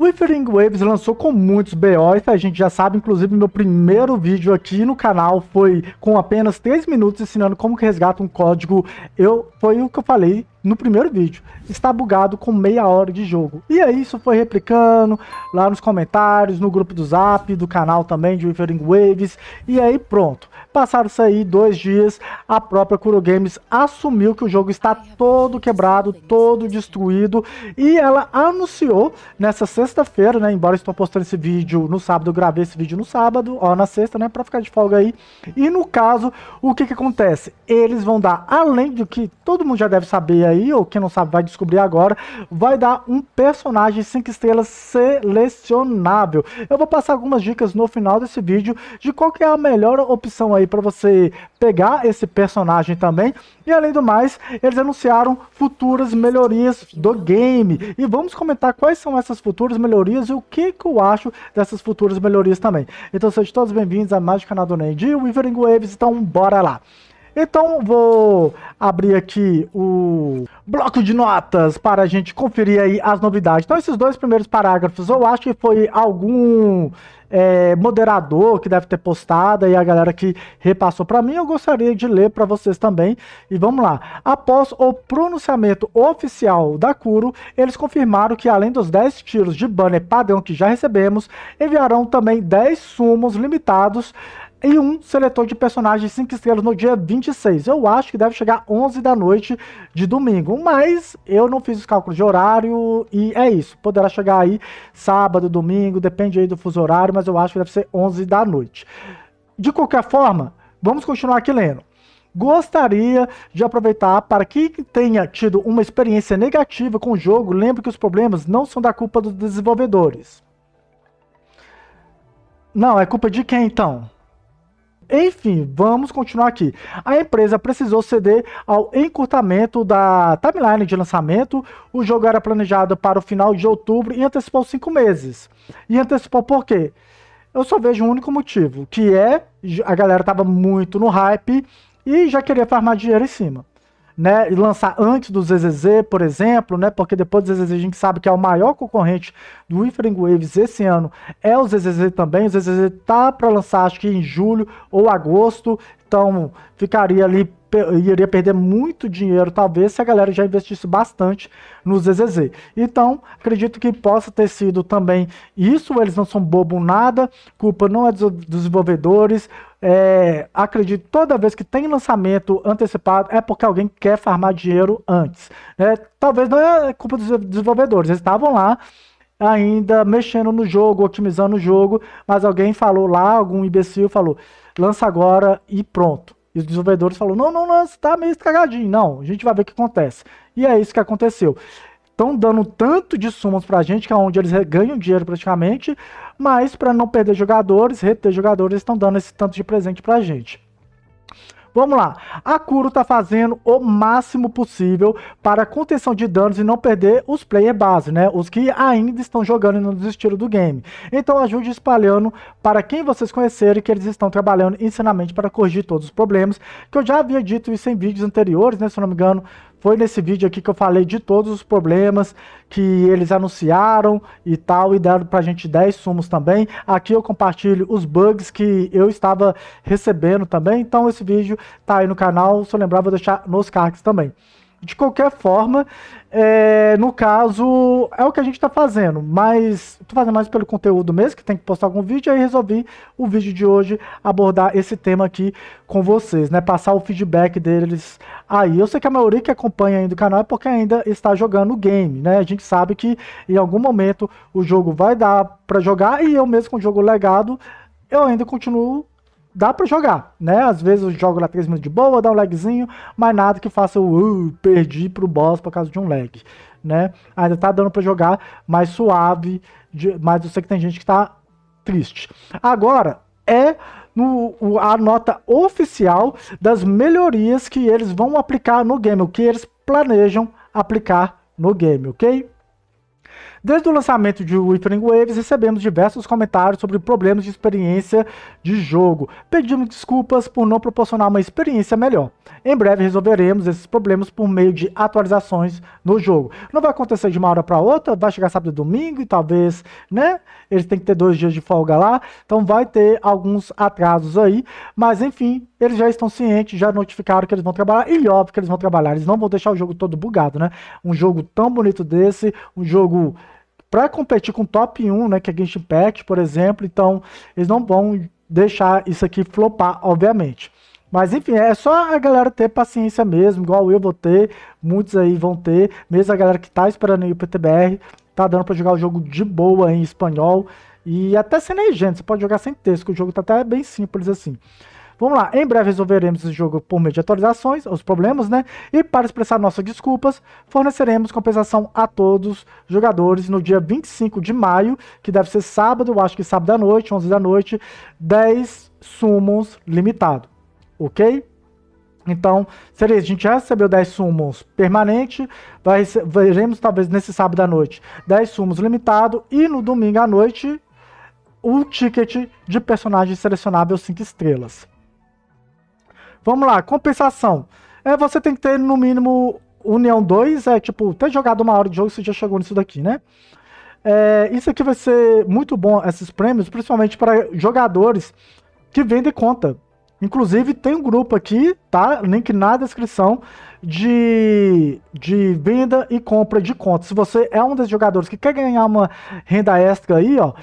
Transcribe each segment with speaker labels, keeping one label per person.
Speaker 1: Withering Waves lançou com muitos BOs, a gente já sabe, inclusive meu primeiro vídeo aqui no canal foi com apenas 3 minutos ensinando como que resgata um código, eu, foi o que eu falei no primeiro vídeo, está bugado com meia hora de jogo. E aí é isso foi replicando lá nos comentários, no grupo do zap, do canal também de Withering Waves, e aí pronto. Passaram-se aí dois dias, a própria Kuro Games assumiu que o jogo está todo quebrado, todo destruído, e ela anunciou nessa sexta-feira, né, embora estou postando esse vídeo no sábado, eu gravei esse vídeo no sábado, ó, na sexta, né, para ficar de folga aí, e no caso, o que que acontece? Eles vão dar, além do que todo mundo já deve saber aí, ou quem não sabe vai descobrir agora, vai dar um personagem 5 estrelas selecionável. Eu vou passar algumas dicas no final desse vídeo de qual que é a melhor opção aí para você pegar esse personagem também. E além do mais, eles anunciaram futuras melhorias do game. E vamos comentar quais são essas futuras melhorias e o que, que eu acho dessas futuras melhorias também. Então sejam todos bem-vindos a mais um canal do Nendil Withering Wavering Waves, então bora lá! Então vou abrir aqui o bloco de notas para a gente conferir aí as novidades. Então esses dois primeiros parágrafos, eu acho que foi algum é, moderador que deve ter postado e a galera que repassou para mim, eu gostaria de ler para vocês também. E vamos lá. Após o pronunciamento oficial da Curo, eles confirmaram que além dos 10 tiros de banner padrão que já recebemos, enviarão também 10 sumos limitados e um seletor de personagens 5 estrelas no dia 26. Eu acho que deve chegar 11 da noite de domingo, mas eu não fiz os cálculos de horário e é isso. Poderá chegar aí sábado, domingo, depende aí do fuso horário, mas eu acho que deve ser 11 da noite. De qualquer forma, vamos continuar aqui lendo gostaria de aproveitar para que tenha tido uma experiência negativa com o jogo, lembre que os problemas não são da culpa dos desenvolvedores. Não, é culpa de quem então? Enfim, vamos continuar aqui. A empresa precisou ceder ao encurtamento da timeline de lançamento. O jogo era planejado para o final de outubro e antecipou cinco meses. E antecipou por quê? Eu só vejo um único motivo, que é a galera estava muito no hype e já queria farmar dinheiro em cima né? E lançar antes do ZZZ, por exemplo, né? Porque depois do ZZZ a gente sabe que é o maior concorrente do Withering Waves esse ano é o ZZZ também. O ZZZ tá para lançar acho que em julho ou agosto. Então, ficaria ali, iria perder muito dinheiro, talvez, se a galera já investisse bastante no ZZZ. Então, acredito que possa ter sido também isso. Eles não são bobo nada, culpa não é dos desenvolvedores. É, acredito toda vez que tem lançamento antecipado é porque alguém quer farmar dinheiro antes. É, talvez não é culpa dos desenvolvedores, eles estavam lá ainda mexendo no jogo, otimizando o jogo, mas alguém falou lá, algum imbecil falou, lança agora e pronto. E os desenvolvedores falaram, não, não lança, tá meio estragadinho. Não, a gente vai ver o que acontece. E é isso que aconteceu. Estão dando tanto de sumos pra gente, que é onde eles ganham dinheiro praticamente, mas para não perder jogadores, reter jogadores, estão dando esse tanto de presente pra gente. Vamos lá. A Kuro está fazendo o máximo possível para contenção de danos e não perder os player base, né? Os que ainda estão jogando e não desistiram do game. Então ajude espalhando para quem vocês conhecerem que eles estão trabalhando insanamente para corrigir todos os problemas, que eu já havia dito isso em vídeos anteriores, né? Se eu não me engano, foi nesse vídeo aqui que eu falei de todos os problemas que eles anunciaram e tal, e deram pra gente 10 sumos também. Aqui eu compartilho os bugs que eu estava recebendo também, então esse vídeo tá aí no canal, se eu lembrar vou deixar nos cards também. De qualquer forma, é, no caso, é o que a gente está fazendo, mas estou fazendo mais pelo conteúdo mesmo, que tem que postar algum vídeo, aí resolvi o vídeo de hoje abordar esse tema aqui com vocês, né? Passar o feedback deles aí. Eu sei que a maioria que acompanha ainda o canal é porque ainda está jogando o game, né? A gente sabe que em algum momento o jogo vai dar para jogar e eu mesmo com o jogo legado, eu ainda continuo dá para jogar, né? Às vezes eu jogo lá 3 minutos de boa, dá um lagzinho, mas nada que faça o uh, perdi pro boss por causa de um lag, né? Ainda tá dando para jogar mais suave, de, mas eu sei que tem gente que tá triste. Agora é no, a nota oficial das melhorias que eles vão aplicar no game, o que eles planejam aplicar no game, ok? Desde o lançamento de Withering Waves, recebemos diversos comentários sobre problemas de experiência de jogo. pedindo desculpas por não proporcionar uma experiência melhor. Em breve resolveremos esses problemas por meio de atualizações no jogo. Não vai acontecer de uma hora para outra, vai chegar sábado e domingo e talvez, né? Eles têm que ter dois dias de folga lá, então vai ter alguns atrasos aí, mas enfim, eles já estão cientes, já notificaram que eles vão trabalhar, e óbvio que eles vão trabalhar, eles não vão deixar o jogo todo bugado, né? Um jogo tão bonito desse, um jogo para competir com top 1, né, que é Genshin Impact, por exemplo. Então, eles não vão deixar isso aqui flopar, obviamente. Mas enfim, é só a galera ter paciência mesmo, igual eu vou ter, muitos aí vão ter, mesmo a galera que tá esperando aí o PTBR, tá dando para jogar o jogo de boa em espanhol e até sem legenda, você pode jogar sem texto, que o jogo tá até bem simples assim. Vamos lá, em breve resolveremos esse jogo por meio de atualizações, os problemas, né? E para expressar nossas desculpas, forneceremos compensação a todos os jogadores no dia 25 de maio, que deve ser sábado, acho que sábado à noite, 11 da noite, 10 summons limitado, ok? Então, seria A gente já recebeu 10 sumos permanente. Vai, veremos, talvez, nesse sábado à noite, 10 sumos limitado. E no domingo à noite, o ticket de personagem selecionável 5 estrelas. Vamos lá, compensação. É, você tem que ter no mínimo União 2, é tipo, ter jogado uma hora de jogo, você já chegou nisso daqui, né? É, isso aqui vai ser muito bom, esses prêmios, principalmente para jogadores que vendem conta. Inclusive, tem um grupo aqui, tá? Link na descrição, de, de venda e compra de contas. Se você é um dos jogadores que quer ganhar uma renda extra aí, ó,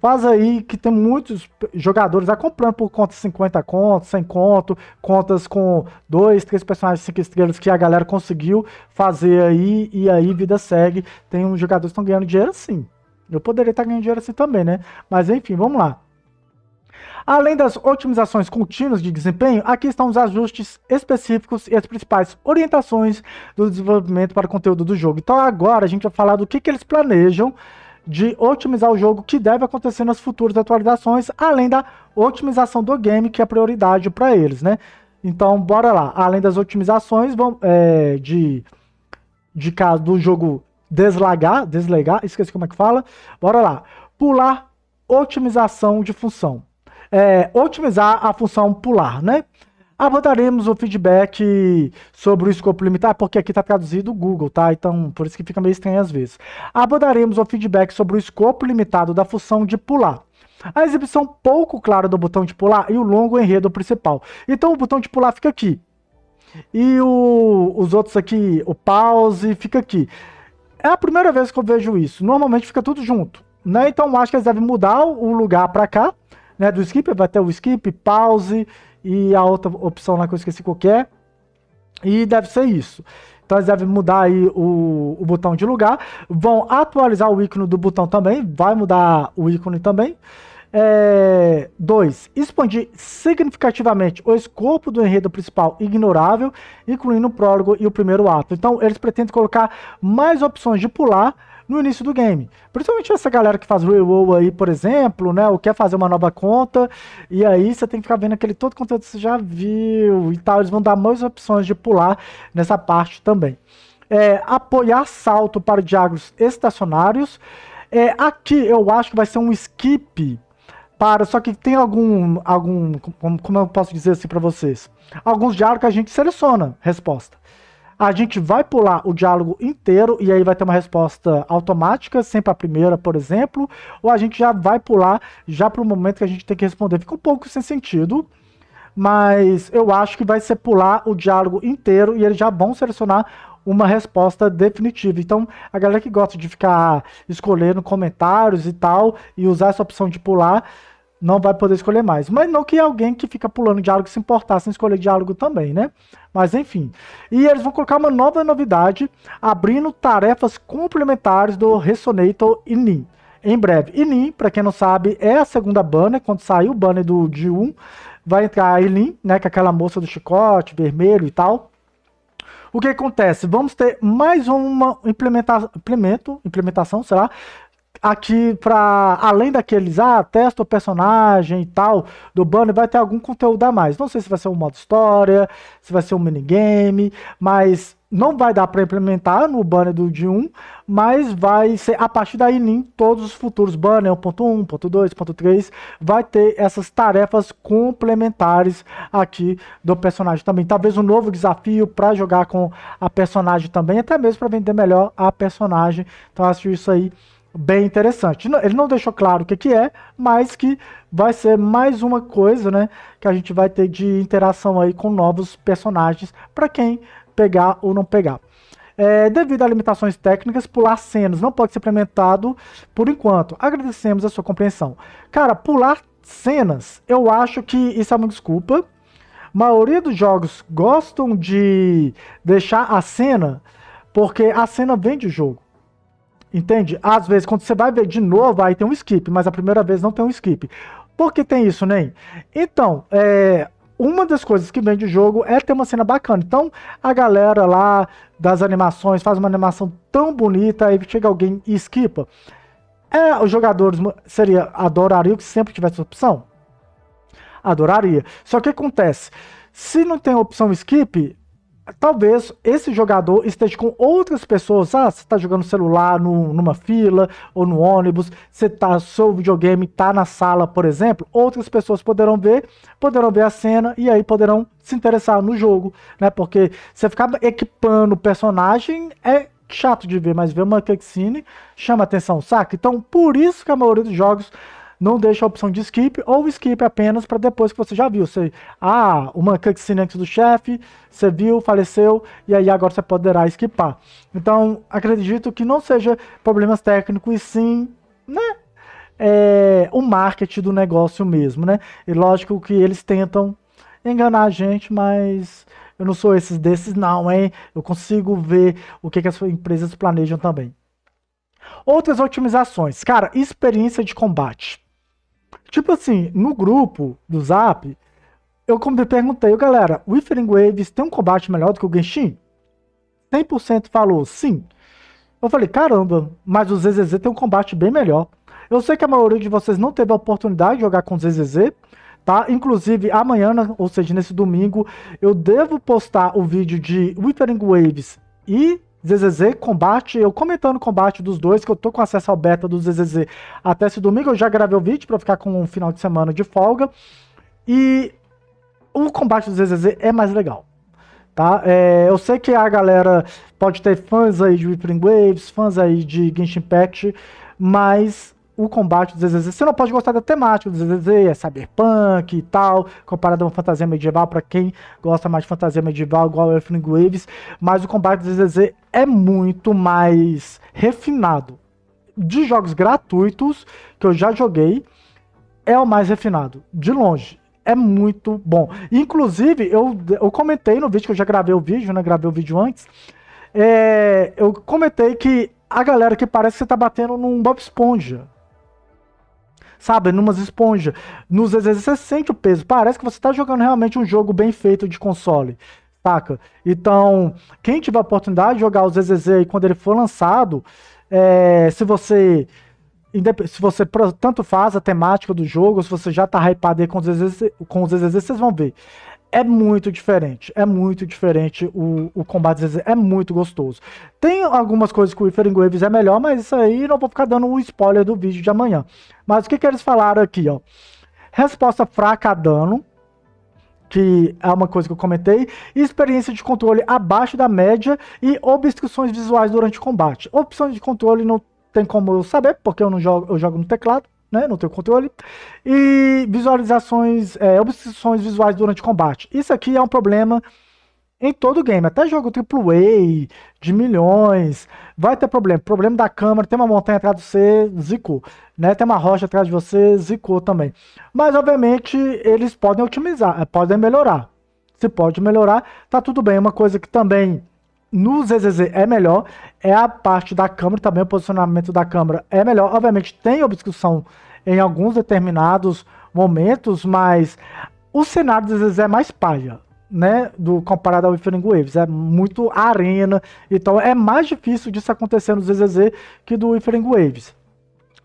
Speaker 1: Faz aí que tem muitos jogadores, vai comprando por conta 50 contos, 100 conto, contas com dois, três personagens, cinco estrelas que a galera conseguiu fazer aí e aí vida segue. Tem uns jogadores que estão ganhando dinheiro assim. Eu poderia estar tá ganhando dinheiro assim também, né? Mas enfim, vamos lá. Além das otimizações contínuas de desempenho, aqui estão os ajustes específicos e as principais orientações do desenvolvimento para o conteúdo do jogo. Então agora a gente vai falar do que, que eles planejam de otimizar o jogo que deve acontecer nas futuras atualizações, além da otimização do game, que é prioridade para eles, né? Então, bora lá. Além das otimizações vão, é, de, de caso do jogo deslagar, deslegar, esqueci como é que fala. Bora lá. Pular otimização de função. É, otimizar a função pular, né? abordaremos o feedback sobre o escopo limitado, porque aqui está traduzido Google, tá? Então, por isso que fica meio estranho às vezes. Abordaremos o feedback sobre o escopo limitado da função de pular. A exibição pouco clara do botão de pular e o longo enredo principal. Então, o botão de pular fica aqui. E o, os outros aqui, o pause, fica aqui. É a primeira vez que eu vejo isso. Normalmente fica tudo junto. Né? Então, acho que eles devem mudar o lugar para cá, né? Do skip, vai ter o skip, pause e a outra opção lá que eu esqueci qual é. E deve ser isso. Então eles devem mudar aí o, o, botão de lugar. Vão atualizar o ícone do botão também. Vai mudar o ícone também. 2. É, expandir significativamente o escopo do enredo principal ignorável, incluindo o prólogo e o primeiro ato. Então eles pretendem colocar mais opções de pular no início do game. Principalmente essa galera que faz reroll aí, por exemplo, né? Ou quer fazer uma nova conta, e aí você tem que ficar vendo aquele todo conteúdo que você já viu e tal. Eles vão dar mais opções de pular nessa parte também. É, apoiar salto para diálogos estacionários. É, aqui eu acho que vai ser um skip para, só que tem algum, algum como, como eu posso dizer assim para vocês, alguns diálogos que a gente seleciona resposta. A gente vai pular o diálogo inteiro e aí vai ter uma resposta automática, sempre a primeira, por exemplo, ou a gente já vai pular já para o momento que a gente tem que responder. Fica um pouco sem sentido, mas eu acho que vai ser pular o diálogo inteiro e eles já vão selecionar uma resposta definitiva. Então, a galera que gosta de ficar escolhendo comentários e tal, e usar essa opção de pular, não vai poder escolher mais. Mas não que alguém que fica pulando diálogo se importar sem escolher diálogo também, né? Mas enfim. E eles vão colocar uma nova novidade, abrindo tarefas complementares do Resonator e NIM. Em breve. E NIM, para quem não sabe, é a segunda banner. Quando saiu o banner do de 1, vai entrar a Elin, né? Que é aquela moça do chicote vermelho e tal. O que acontece? Vamos ter mais uma implementa implemento, implementação, sei lá, aqui para além daqueles, ah, testa o personagem e tal, do banner, vai ter algum conteúdo a mais. Não sei se vai ser um modo história, se vai ser um minigame, mas não vai dar para implementar no banner do de 1, mas vai ser a partir daí em todos os futuros banner 1.1, 1.2, 1.3 vai ter essas tarefas complementares aqui do personagem também. Talvez um novo desafio para jogar com a personagem também, até mesmo para vender melhor a personagem. Então acho isso aí bem interessante. Ele não deixou claro o que, que é, mas que vai ser mais uma coisa, né, que a gente vai ter de interação aí com novos personagens para quem pegar ou não pegar. É, devido a limitações técnicas, pular cenas não pode ser implementado por enquanto. Agradecemos a sua compreensão. Cara, pular cenas, eu acho que isso é uma desculpa. A maioria dos jogos gostam de deixar a cena, porque a cena vende o jogo. Entende? Às vezes, quando você vai ver de novo, aí tem um skip, mas a primeira vez não tem um skip. Por que tem isso, Ney? Então, é, uma das coisas que vende o jogo é ter uma cena bacana. Então, a galera lá das animações faz uma animação tão bonita, aí chega alguém e skipa. É, os jogadores seria, adorariam que sempre tivesse opção? Adoraria. Só que acontece, se não tem opção skip, talvez esse jogador esteja com outras pessoas. Ah, você está jogando celular no, numa fila ou no ônibus, você tá, seu videogame está na sala, por exemplo. Outras pessoas poderão ver, poderão ver a cena e aí poderão se interessar no jogo, né? Porque você ficar equipando o personagem é chato de ver, mas ver uma cutscene chama atenção, saca? Então, por isso que a maioria dos jogos não deixa a opção de skip ou skip apenas para depois que você já viu. Você, ah, uma cutscene antes do chefe, você viu, faleceu, e aí agora você poderá skipar. Então, acredito que não seja problemas técnicos, e sim, né? É, o marketing do negócio mesmo, né? E lógico que eles tentam enganar a gente, mas eu não sou esses desses não, hein? Eu consigo ver o que, que as empresas planejam também. Outras otimizações. Cara, experiência de combate. Tipo assim, no grupo do Zap, eu me perguntei, galera, o Withering Waves tem um combate melhor do que o Genshin? 100% falou sim. Eu falei, caramba, mas o ZZZ tem um combate bem melhor. Eu sei que a maioria de vocês não teve a oportunidade de jogar com o ZZZ, tá? Inclusive, amanhã, né, ou seja, nesse domingo, eu devo postar o vídeo de Withering Waves e ZZZ, combate, eu comentando o combate dos dois, que eu tô com acesso ao beta do ZZZ até esse domingo, eu já gravei o vídeo para ficar com um final de semana de folga, e o combate do ZZZ é mais legal, tá? É, eu sei que a galera pode ter fãs aí de Whippling Waves, fãs aí de Genshin Impact, mas o combate do ZZZ. Você não pode gostar da temática do ZZZ, é cyberpunk e tal, comparado a uma fantasia medieval, para quem gosta mais de fantasia medieval, igual Elfling Waves, mas o combate do ZZZ é muito mais refinado. De jogos gratuitos que eu já joguei, é o mais refinado, de longe. É muito bom. Inclusive, eu, eu comentei no vídeo, que eu já gravei o vídeo, né? Gravei o vídeo antes. É, eu comentei que a galera que parece que você tá batendo num Bob Esponja sabe? Numas esponjas. Nos exercícios você sente o peso. Parece que você está jogando realmente um jogo bem feito de console. Saca? Então, quem tiver a oportunidade de jogar o ZZZ quando ele for lançado, é, se você se você tanto faz a temática do jogo, se você já tá hypado aí com os ZZZ, com os ZZZ vocês vão ver é muito diferente. É muito diferente o, o combate. É muito gostoso. Tem algumas coisas que o Withering Waves é melhor, mas isso aí não vou ficar dando um spoiler do vídeo de amanhã. Mas o que, que eles falaram aqui, ó? Resposta fraca a dano, que é uma coisa que eu comentei, experiência de controle abaixo da média e obstruções visuais durante o combate. Opções de controle não tem como eu saber, porque eu não jogo, eu jogo no teclado né, no teu controle, e visualizações, é, obstruções visuais durante combate. Isso aqui é um problema em todo game, até jogo AAA, de milhões, vai ter problema. Problema da câmera, tem uma montanha atrás de você, zicou. Né? Tem uma rocha atrás de você, zicou também. Mas, obviamente, eles podem otimizar, eh, podem melhorar. Se pode melhorar, tá tudo bem. Uma coisa que também no ZZZ é melhor, é a parte da câmera também, o posicionamento da câmera é melhor. Obviamente tem obstrução em alguns determinados momentos, mas o cenário do ZZZ é mais palha, né, do comparado ao Infinite Waves, é muito arena, então é mais difícil disso acontecer no ZZZ que do Infinite Waves.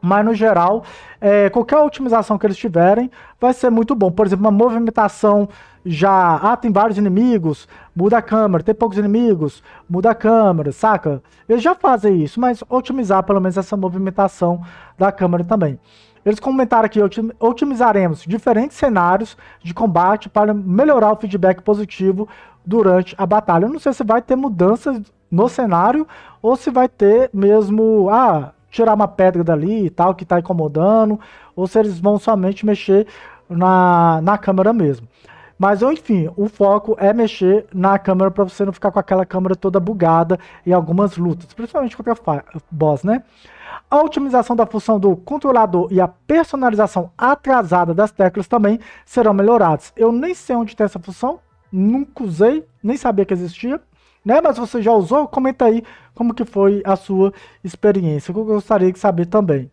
Speaker 1: Mas no geral, é, qualquer otimização que eles tiverem vai ser muito bom. Por exemplo, uma movimentação já. Ah, tem vários inimigos, muda a câmera. Tem poucos inimigos, muda a câmera, saca? Eles já fazem isso, mas otimizar pelo menos essa movimentação da câmera também. Eles comentaram aqui: otimizaremos diferentes cenários de combate para melhorar o feedback positivo durante a batalha. Eu não sei se vai ter mudanças no cenário ou se vai ter mesmo. Ah, tirar uma pedra dali e tal, que está incomodando, ou se eles vão somente mexer na, na câmera mesmo. Mas enfim, o foco é mexer na câmera para você não ficar com aquela câmera toda bugada em algumas lutas, principalmente contra boss, né? A otimização da função do controlador e a personalização atrasada das teclas também serão melhorados. Eu nem sei onde tem essa função, nunca usei, nem sabia que existia né? Mas você já usou? Comenta aí como que foi a sua experiência, eu gostaria de saber também.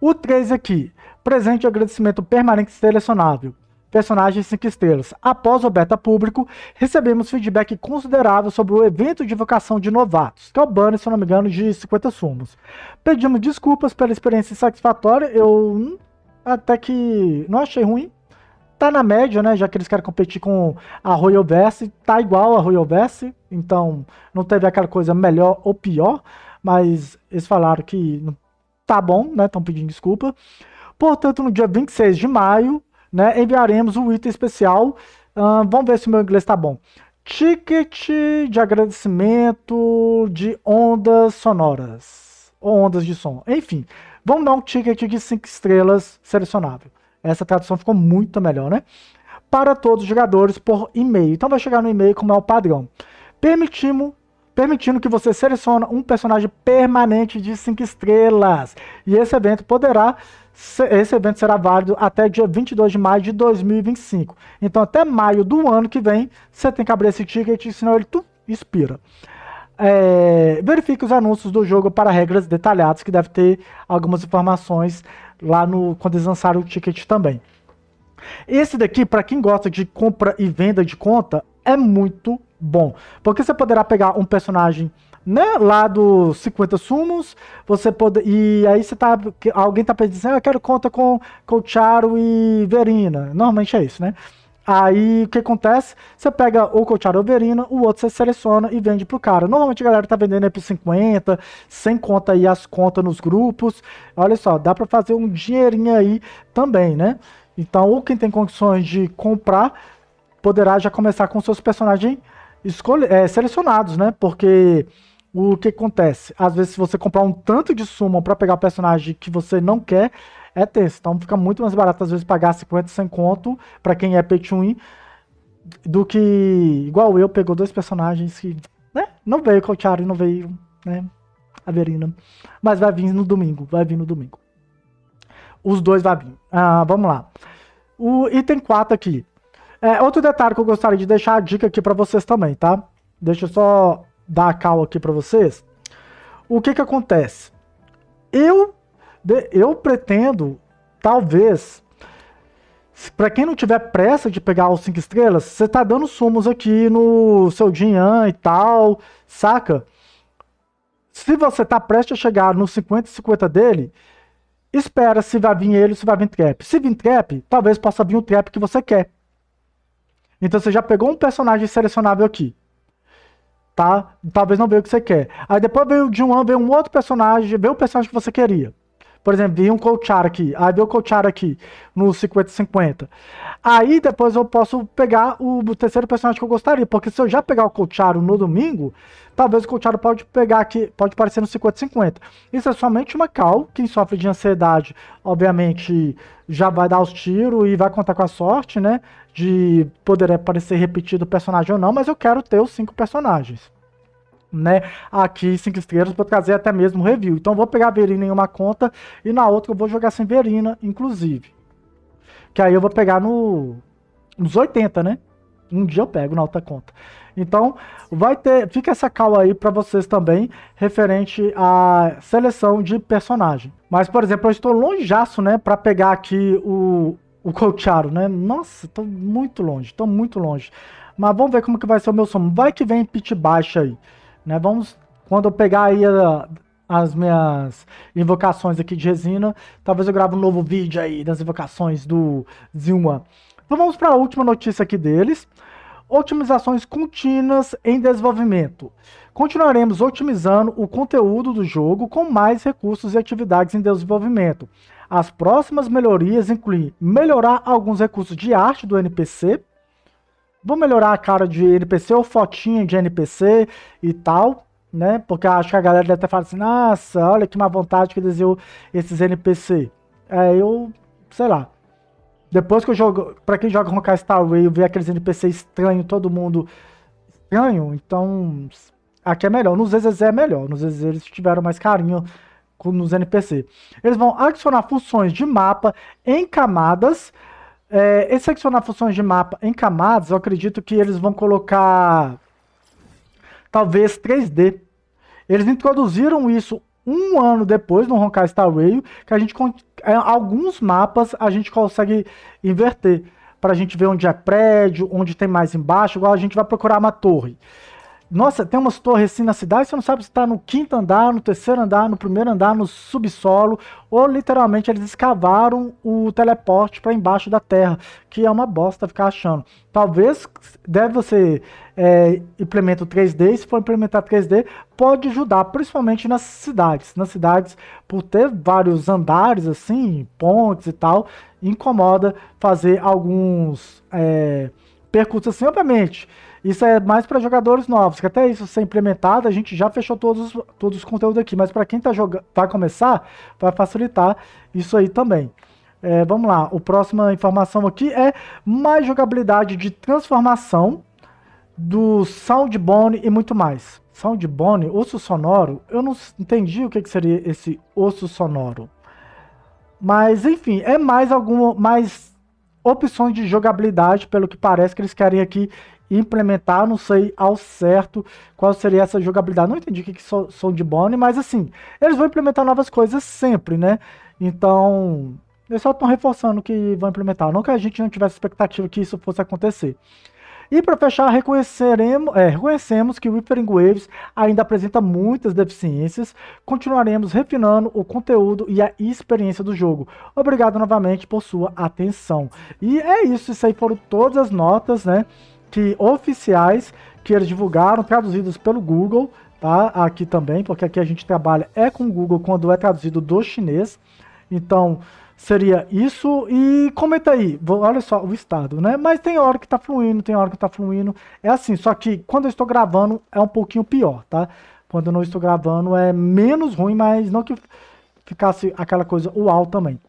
Speaker 1: O 3 aqui, presente de agradecimento permanente selecionável. Personagens 5 estrelas. Após o beta público, recebemos feedback considerável sobre o evento de vocação de novatos, que é o banner, se não me engano, de 50 sumos. Pedimos desculpas pela experiência insatisfatória, eu hum, até que não achei ruim, tá na média, né? Já que eles querem competir com a Royal Verse, tá igual a Royal Verse, então não teve aquela coisa melhor ou pior, mas eles falaram que tá bom, né? Estão pedindo desculpa. Portanto, no dia 26 de maio, né, enviaremos um item especial. Uh, vamos ver se o meu inglês tá bom. Ticket de agradecimento de ondas sonoras. Ou ondas de som. Enfim, vamos dar um ticket de 5 estrelas selecionável. Essa tradução ficou muito melhor, né? Para todos os jogadores por e-mail. Então vai chegar no e-mail como é o padrão. Permitimo permitindo que você selecione um personagem permanente de 5 estrelas. E esse evento poderá esse evento será válido até dia 22 de maio de 2025. Então até maio do ano que vem, você tem que abrir esse ticket, senão ele tu, expira é, verifique os anúncios do jogo para regras detalhadas, que deve ter algumas informações lá no quando eles lançaram o ticket também. Esse daqui, para quem gosta de compra e venda de conta, é muito bom, porque você poderá pegar um personagem né, lá dos 50 sumos, você pode e aí você tá alguém está pedindo, ah, eu quero conta com Charo e Verina. Normalmente é isso, né? Aí o que acontece? Você pega o Coacharo Overino, o outro você seleciona e vende pro cara. Normalmente a galera tá vendendo aí por 50, sem conta aí as contas nos grupos. Olha só, dá para fazer um dinheirinho aí também, né? Então, ou quem tem condições de comprar, poderá já começar com seus personagens escolhe, é, selecionados, né? Porque o que acontece? Às vezes, se você comprar um tanto de suma para pegar o personagem que você não quer, é terça. Então fica muito mais barato, às vezes, pagar 50 sem conto para quem é pay to win, do que igual eu, pegou dois personagens que, né? Não veio e não veio, né? A Verina. Mas vai vir no domingo, vai vir no domingo. Os dois vai vir. Ah, vamos lá. O item 4 aqui. É, outro detalhe que eu gostaria de deixar a dica aqui para vocês também, tá? Deixa eu só dar a cal aqui para vocês. O que que acontece? Eu eu pretendo, talvez, para quem não tiver pressa de pegar os 5 estrelas, você tá dando sumos aqui no seu Jinhan e tal, saca? Se você tá prestes a chegar no 50 e 50 dele, espera se vai vir ele, se vai vir trap. Se vir trap, talvez possa vir o trap que você quer. Então você já pegou um personagem selecionável aqui. Tá? Talvez não veio o que você quer. Aí depois veio o um veio um outro personagem, veio o personagem que você queria. Por exemplo, vi um Colchar aqui, aí deu Colchar aqui, no 50-50. Aí depois eu posso pegar o, terceiro personagem que eu gostaria, porque se eu já pegar o Colcharo no domingo, talvez o Colcharo pode pegar aqui, pode aparecer no 50-50. Isso é somente uma cal, quem sofre de ansiedade, obviamente, já vai dar os tiros e vai contar com a sorte, né? De poder aparecer repetido o personagem ou não, mas eu quero ter os cinco personagens né, aqui cinco estrelas para trazer até mesmo review. Então vou pegar a Verina em uma conta e na outra eu vou jogar sem Verina, inclusive. Que aí eu vou pegar no nos 80, né? Um dia eu pego na alta conta. Então, vai ter, fica essa call aí para vocês também, referente à seleção de personagem. Mas, por exemplo, eu estou longeaço, né, para pegar aqui o, o Colcharo, né? Nossa, estou muito longe, estou muito longe. Mas vamos ver como que vai ser o meu som. Vai que vem pit baixa aí. Né? Vamos, quando eu pegar aí a, ah, as minhas invocações aqui de resina, talvez eu grave um novo vídeo aí das invocações do Zilma. Então vamos para a última notícia aqui deles. Otimizações contínuas em desenvolvimento. Continuaremos otimizando o conteúdo do jogo com mais recursos e atividades em desenvolvimento. As próximas melhorias incluem melhorar alguns recursos de arte do NPC, vamos melhorar a cara de NPC ou fotinha de NPC e tal, né? Porque acho que a galera deve até falar assim, nossa, olha que má vontade que desenhou esses NPC. É, eu, sei lá. Depois que eu jogo, pra quem joga Honkai Star Rail, ver aqueles NPC estranhos, todo mundo estranho, então aqui é melhor. Nos vezes é melhor, nos vezes eles tiveram mais carinho nos NPC. Eles vão adicionar funções de mapa em camadas é, e funções de mapa em camadas, eu acredito que eles vão colocar talvez 3D. Eles introduziram isso um ano depois no Honkai Star Rail, que a gente é, alguns mapas a gente consegue inverter para a gente ver onde é prédio, onde tem mais embaixo, igual a gente vai procurar uma torre. Nossa, tem umas torres assim na cidade, você não sabe se está no quinto andar, no terceiro andar, no primeiro andar, no subsolo, ou literalmente eles escavaram o teleporte para embaixo da terra, que é uma bosta ficar achando. Talvez deve você é, implementa o 3D, se for implementar 3D, pode ajudar, principalmente nas cidades. Nas cidades, por ter vários andares assim, pontes e tal, incomoda fazer alguns é, percursos assim, obviamente isso é mais para jogadores novos, que até isso ser implementado, a gente já fechou todos, todos os conteúdos aqui, mas para quem tá vai tá começar, vai facilitar isso aí também. É, vamos lá, a próxima informação aqui é mais jogabilidade de transformação do Soundbone e muito mais. Soundbone, osso sonoro, eu não entendi o que, que seria esse osso sonoro. Mas, enfim, é mais alguma, mais opções de jogabilidade, pelo que parece que eles querem aqui implementar, não sei ao certo qual seria essa jogabilidade. Não entendi o que, que so, são de Bonnie, mas assim, eles vão implementar novas coisas sempre, né? Então, eles só estão reforçando que vão implementar. Não que a gente não tivesse expectativa que isso fosse acontecer. E para fechar, reconheceremos, é, reconhecemos que o Whispering Waves ainda apresenta muitas deficiências. Continuaremos refinando o conteúdo e a experiência do jogo. Obrigado novamente por sua atenção. E é isso, isso aí foram todas as notas, né? que oficiais que eles divulgaram, traduzidos pelo Google, tá? Aqui também, porque aqui a gente trabalha é com o Google quando é traduzido do chinês. Então, seria isso. E comenta aí, olha só o estado, né? Mas tem hora que tá fluindo, tem hora que tá fluindo. É assim, só que quando eu estou gravando é um pouquinho pior, tá? Quando eu não estou gravando é menos ruim, mas não que ficasse aquela coisa uau também.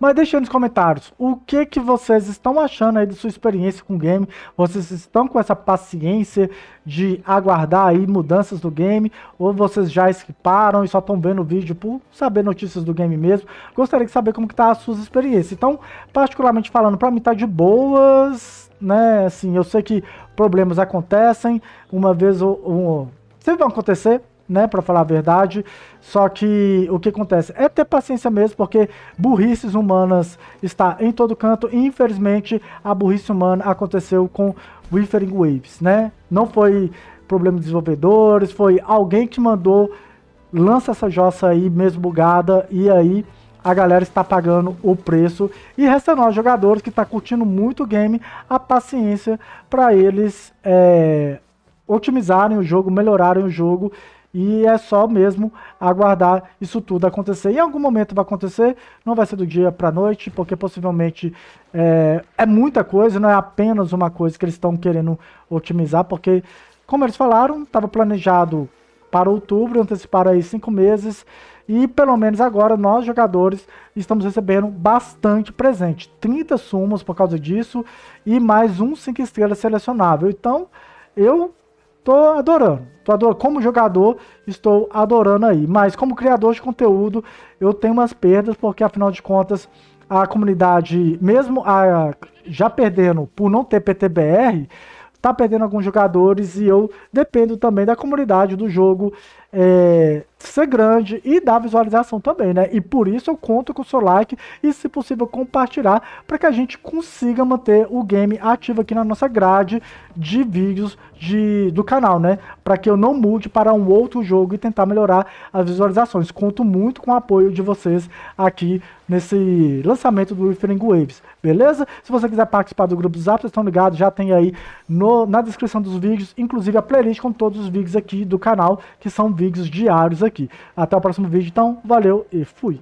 Speaker 1: Mas deixe aí nos comentários o que, que vocês estão achando aí de sua experiência com o game. Vocês estão com essa paciência de aguardar aí mudanças do game? Ou vocês já esquiparam e só estão vendo o vídeo por saber notícias do game mesmo? Gostaria de saber como que tá as suas experiências. Então, particularmente falando, para mim tá de boas, né? Assim, eu sei que problemas acontecem, uma vez ou, ou sempre vão acontecer, né, para falar a verdade. Só que o que acontece é ter paciência mesmo, porque burrices humanas está em todo canto. E infelizmente, a burrice humana aconteceu com Withering Waves, né? Não foi problema de desenvolvedores, foi alguém que mandou lança essa jossa aí mesmo bugada e aí a galera está pagando o preço e resta nós jogadores que está curtindo muito o game a paciência para eles é, otimizarem o jogo, melhorarem o jogo e é só mesmo aguardar isso tudo acontecer. Em algum momento vai acontecer, não vai ser do dia para noite, porque possivelmente é, é muita coisa, não é apenas uma coisa que eles estão querendo otimizar, porque, como eles falaram, estava planejado para outubro, anteciparam aí cinco meses. E pelo menos agora nós jogadores estamos recebendo bastante presente. 30 sumos por causa disso e mais um 5 estrelas selecionável. Então eu Tô adorando. Tô adorando. Como jogador, estou adorando aí. Mas como criador de conteúdo, eu tenho umas perdas, porque afinal de contas, a comunidade, mesmo a, já perdendo por não ter PTBR, tá perdendo alguns jogadores e eu dependo também da comunidade do jogo é, ser grande e da visualização também, né? E por isso eu conto com o seu like e, se possível, compartilhar para que a gente consiga manter o game ativo aqui na nossa grade de vídeos de, do canal, né? Para que eu não mude para um outro jogo e tentar melhorar as visualizações. Conto muito com o apoio de vocês aqui nesse lançamento do Referring Waves beleza? Se você quiser participar do grupo do Zap, vocês estão ligados, já tem aí no, na descrição dos vídeos, inclusive a playlist com todos os vídeos aqui do canal, que são vídeos diários aqui. Até o próximo vídeo, então, valeu e fui!